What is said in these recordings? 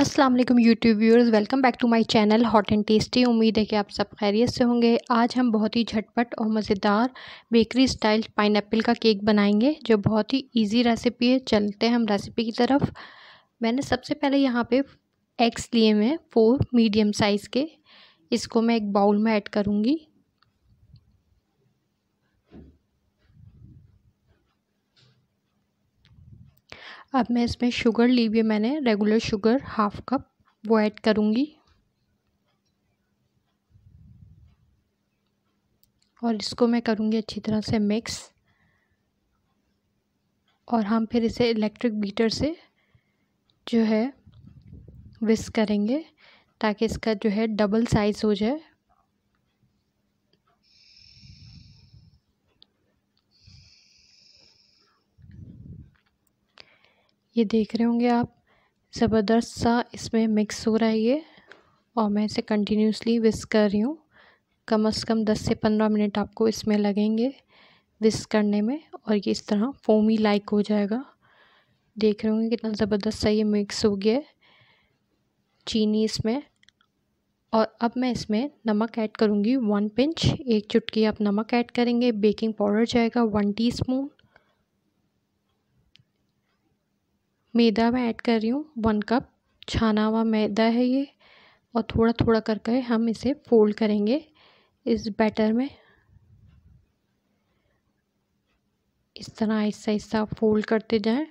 अस्सलाम वालेकुम YouTube viewers welcome back to my channel hot and tasty उम्मीद है कि आप सब खैरियत से होंगे आज हम बहुत ही झटपट और मज़ेदार बेकरी स्टाइल पाइनएप्पल का केक बनाएंगे जो बहुत ही इजी रेसिपी है चलते हैं हम रेसिपी की तरफ मैंने सबसे पहले यहाँ पे एग्स लिए हैं फोर मीडियम साइज़ के इसको मैं एक बाउल में ऐड करूँगी अब मैं इसमें शुगर ली हुई मैंने रेगुलर शुगर हाफ कप वो ऐड करूँगी और इसको मैं करूँगी अच्छी तरह से मिक्स और हम फिर इसे इलेक्ट्रिक बीटर से जो है विस्क करेंगे ताकि इसका जो है डबल साइज़ हो जाए ये देख रहे होंगे आप ज़बरदस्त सा इसमें मिक्स हो रहा है ये और मैं इसे कंटिन्यूसली विस्क कर रही हूँ कम से कम 10 से 15 मिनट आपको इसमें लगेंगे विस्क करने में और ये इस तरह फोमी लाइक हो जाएगा देख रहे होंगे कितना ज़बरदस्त सा ये मिक्स हो गया चीनी इसमें और अब मैं इसमें नमक ऐड करूँगी वन पिंच एक चुटकी आप नमक ऐड करेंगे बेकिंग पाउडर जाएगा वन स्पून मैदा मैं ऐड कर रही हूँ वन कप छाना हुआ मैदा है ये और थोड़ा थोड़ा करके हम इसे फोल्ड करेंगे इस बैटर में इस तरह आहिस्ता आहिस्ता फोल्ड करते जाएं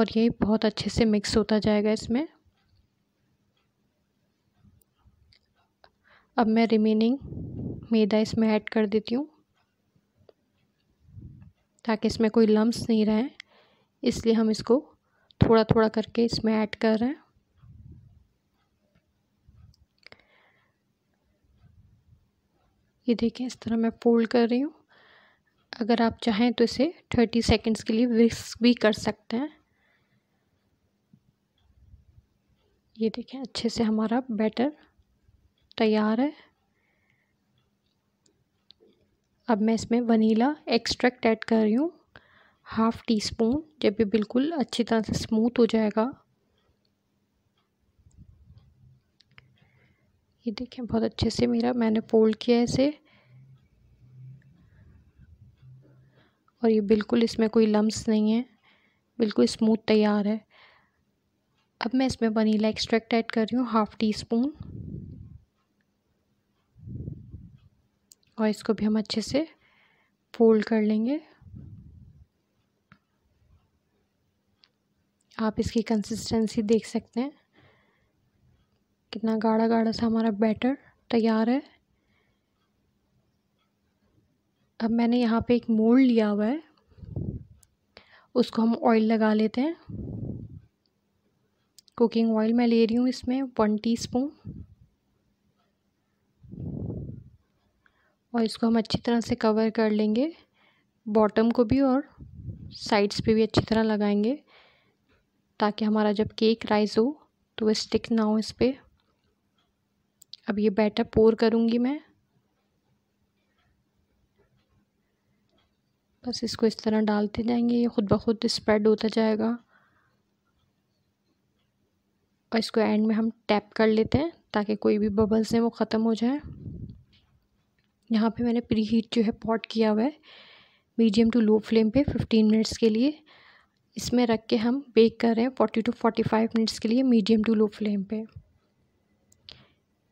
और ये बहुत अच्छे से मिक्स होता जाएगा इसमें अब मैं रिमेनिंग मैदा इसमें ऐड कर देती हूँ ताकि इसमें कोई लम्स नहीं रहें इसलिए हम इसको थोड़ा थोड़ा करके इसमें ऐड कर रहे हैं ये देखें इस तरह मैं फोल्ड कर रही हूँ अगर आप चाहें तो इसे थर्टी सेकेंड्स के लिए विक्स भी कर सकते हैं ये देखें अच्छे से हमारा बैटर तैयार है अब मैं इसमें वनीला एक्सट्रैक्ट ऐड कर रही हूँ हाफ़ टी स्पून जब ये बिल्कुल अच्छी तरह से स्मूथ हो जाएगा ये देखें बहुत अच्छे से मेरा मैंने फोल्ड किया है इसे और ये बिल्कुल इसमें कोई लम्स नहीं है बिल्कुल स्मूथ तैयार है अब मैं इसमें वनीला एक्सट्रैक्ट ऐड कर रही हूँ हाफ़ टी स्पून और इसको भी हम अच्छे से फोल्ड कर लेंगे आप इसकी कंसिस्टेंसी देख सकते हैं कितना गाढ़ा गाढ़ा सा हमारा बैटर तैयार है अब मैंने यहाँ पे एक मोल्ड लिया हुआ है उसको हम ऑयल लगा लेते हैं कुकिंग ऑयल मैं ले रही हूँ इसमें वन टीस्पून और इसको हम अच्छी तरह से कवर कर लेंगे बॉटम को भी और साइड्स पे भी अच्छी तरह लगाएंगे ताकि हमारा जब केक राइस हो तो वह स्टिक ना हो इस पर अब ये बैटर पोर करूँगी मैं बस इसको इस तरह डालते जाएंगे ये ख़ुद ब खुद स्प्रेड होता जाएगा और इसको एंड में हम टैप कर लेते हैं ताकि कोई भी बबल्स हैं वो ख़त्म हो जाए यहाँ पे मैंने प्री हीट जो है पॉट किया हुआ है मीडियम टू लो फ्लेम पे 15 मिनट्स के लिए इसमें रख के हम बेक कर रहे हैं forty to forty five minutes के लिए मीडियम टू लो फ्लेम पे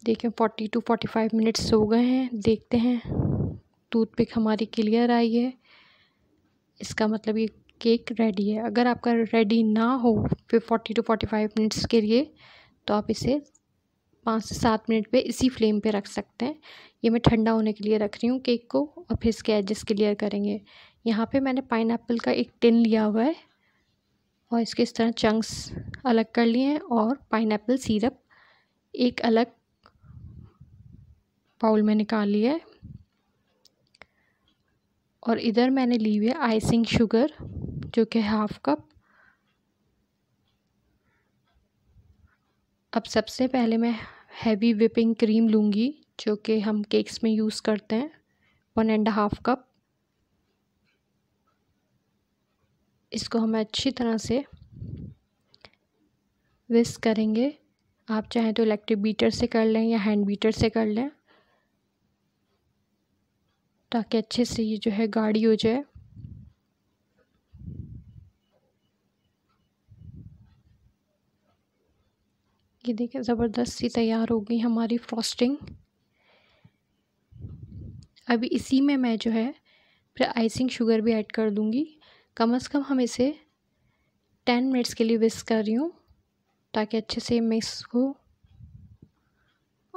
देखें forty to forty five minutes हो गए हैं देखते हैं टूथ पिक हमारी क्लियर आई है इसका मतलब ये केक रेडी है अगर आपका रेडी ना हो फिर forty to forty five minutes के लिए तो आप इसे पाँच से सात मिनट पे इसी फ्लेम पे रख सकते हैं ये मैं ठंडा होने के लिए रख रही हूँ केक को और फिर इसके एडजस्ट क्लियर करेंगे यहाँ पे मैंने पाइन का एक टिन लिया हुआ है और इसके इस तरह चंक्स अलग कर लिए हैं और पाइन सीरप एक अलग बाउल में निकाल लिया है और इधर मैंने ली हुई है आइसिंग शुगर जो कि हाफ कप अब सबसे पहले मैं हैवी विपिंग क्रीम लूँगी जो कि हम केक्स में यूज़ करते हैं वन एंड हाफ कप इसको हम अच्छी तरह से विस्क करेंगे आप चाहें तो इलेक्ट्रिक बीटर से कर लें या हैंड बीटर से कर लें ताकि अच्छे से ये जो है गाढ़ी हो जाए ये देखिए ज़बरदस्त सी तैयार हो गई हमारी फ्रॉस्टिंग अभी इसी में मैं जो है फिर आइसिंग शुगर भी ऐड कर दूँगी कम से कम हम इसे टेन मिनट्स के लिए विस्क कर रही हूँ ताकि अच्छे से मिक्स हो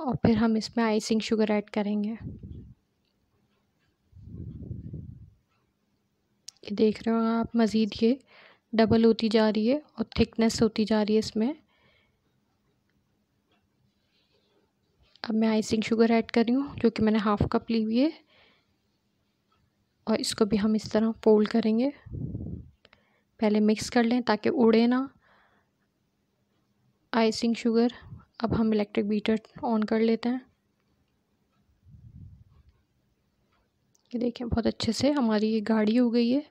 और फिर हम इसमें आइसिंग शुगर ऐड करेंगे ये देख रहे हो आप मज़ीद ये डबल होती जा रही है और थिकनेस होती जा रही है इसमें अब मैं आइसिंग शुगर ऐड कर रही हूँ जो कि मैंने हाफ़ कप ली हुई है और इसको भी हम इस तरह फोल्ड करेंगे पहले मिक्स कर लें ताकि उड़े ना आइसिंग शुगर अब हम इलेक्ट्रिक बीटर ऑन कर लेते हैं ये देखें बहुत अच्छे से हमारी ये गाढ़ी हो गई है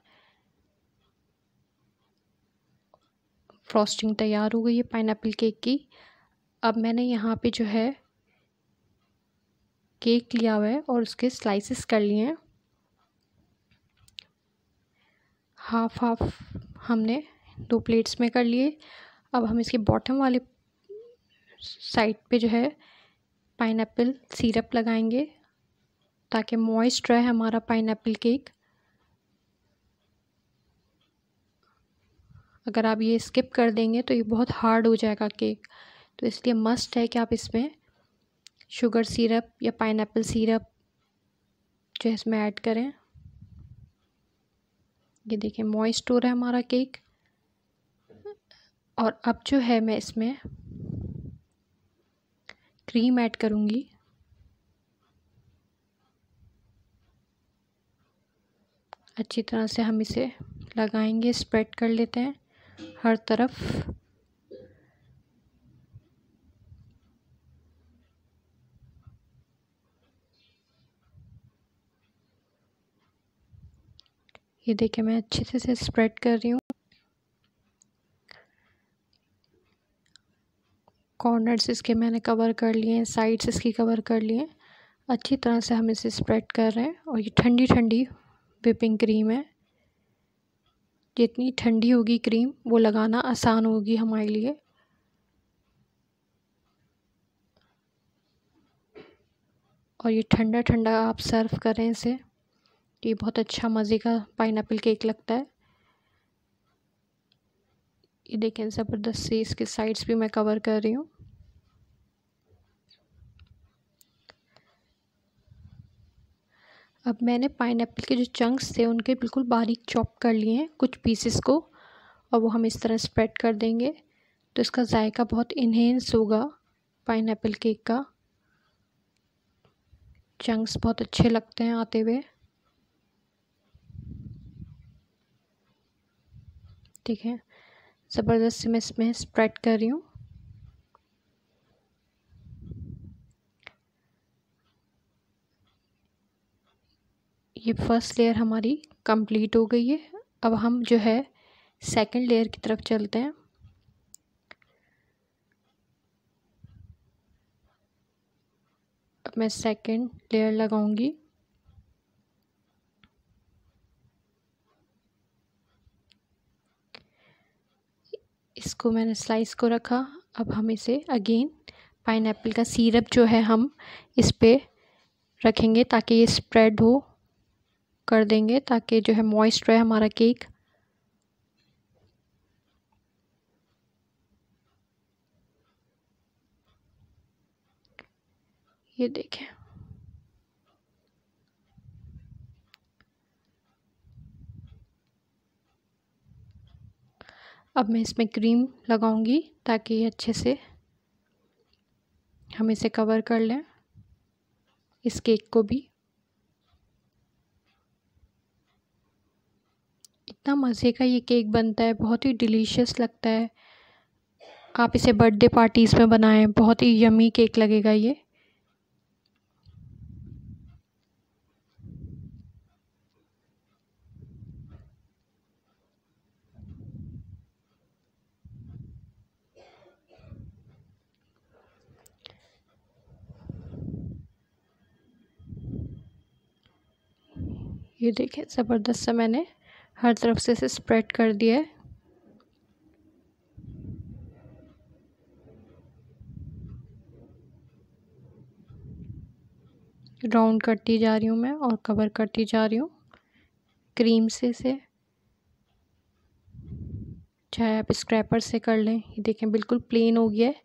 फ्रॉस्टिंग तैयार हो गई है पाइन केक की अब मैंने यहाँ पे जो है केक लिया हुआ है और उसके स्लाइसेस कर लिए हैं हाफ हाफ हमने दो प्लेट्स में कर लिए अब हम इसके बॉटम वाले साइड पे जो है पाइन सिरप लगाएंगे ताकि मॉइस्ट रहे हमारा पाइन केक अगर आप ये स्किप कर देंगे तो ये बहुत हार्ड हो जाएगा केक तो इसलिए मस्ट है कि आप इसमें शुगर सिरप या पाइन सिरप जो है इसमें ऐड करें ये देखिए मॉइस्ट हो रहा है हमारा केक और अब जो है मैं इसमें क्रीम ऐड करूँगी अच्छी तरह से हम इसे लगाएंगे स्प्रेड कर लेते हैं हर तरफ ये देखिए मैं अच्छे से इसे स्प्रेड कर रही हूँ कॉर्नर्स इसके मैंने कवर कर लिए हैं साइड्स इसकी कवर कर लिए हैं अच्छी तरह से हम इसे स्प्रेड कर रहे हैं और ये ठंडी ठंडी विपिंग क्रीम है जितनी ठंडी होगी क्रीम वो लगाना आसान होगी हमारे लिए और ये ठंडा ठंडा आप सर्व करें इसे तो ये बहुत अच्छा मज़े का पाइन केक लगता है ये देखें ज़बरदस्त से इसके साइड्स भी मैं कवर कर रही हूँ अब मैंने पाइन के जो चंक्स थे उनके बिल्कुल बारीक चॉप कर लिए हैं कुछ पीसेस को और वो हम इस तरह स्प्रेड कर देंगे तो इसका जायका बहुत इन्हेंस होगा पाइन केक का चंक्स बहुत अच्छे लगते हैं आते हुए ठीक है ज़बरदस्ती मैं इसमें स्प्रेड कर रही हूँ ये फर्स्ट लेयर हमारी कंप्लीट हो गई है अब हम जो है सेकंड लेयर की तरफ चलते हैं अब मैं सेकंड लेयर लगाऊंगी इसको मैंने स्लाइस को रखा अब हम इसे अगेन पाइन का सीरप जो है हम इस पर रखेंगे ताकि ये स्प्रेड हो कर देंगे ताकि जो है मॉइस्ट रहे हमारा केक ये देखें अब मैं इसमें क्रीम लगाऊंगी ताकि ये अच्छे से हम इसे कवर कर लें इस केक को भी इतना मज़े का ये केक बनता है बहुत ही डिलीशियस लगता है आप इसे बर्थडे पार्टीज़ में बनाएं बहुत ही यमी केक लगेगा ये ये देखिए ज़बरदस्त से मैंने हर तरफ से इसे स्प्रेड कर दिया है राउंड करती जा रही हूँ मैं और कवर करती जा रही हूँ क्रीम से से चाहे आप स्क्रैपर से कर लें ये देखें बिल्कुल प्लेन हो गया है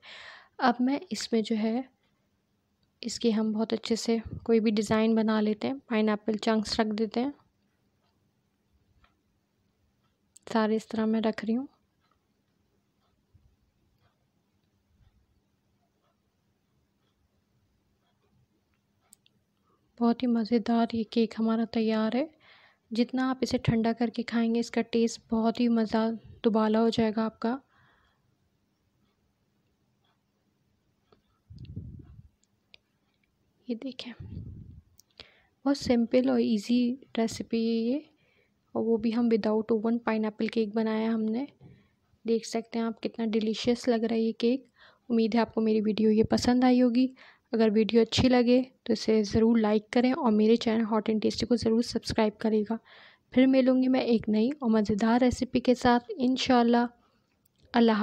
अब मैं इसमें जो है इसकी हम बहुत अच्छे से कोई भी डिज़ाइन बना लेते हैं पाइन चंक्स रख देते हैं सारे इस तरह मैं रख रही हूँ बहुत ही मज़ेदार ये केक हमारा तैयार है जितना आप इसे ठंडा करके खाएंगे इसका टेस्ट बहुत ही मज़ा दुबाला हो जाएगा आपका ये देखें बहुत सिंपल और इजी रेसिपी है ये और वो भी हम विदाउट ओवन पाइन केक बनाया हमने देख सकते हैं आप कितना डिलीशियस लग रहा है ये केक उम्मीद है आपको मेरी वीडियो ये पसंद आई होगी अगर वीडियो अच्छी लगे तो इसे ज़रूर लाइक करें और मेरे चैनल हॉट एंड टेस्टी को ज़रूर सब्सक्राइब करेगा फिर मिलूँगी मैं एक नई और मज़ेदार रेसिपी के साथ इन अल्लाह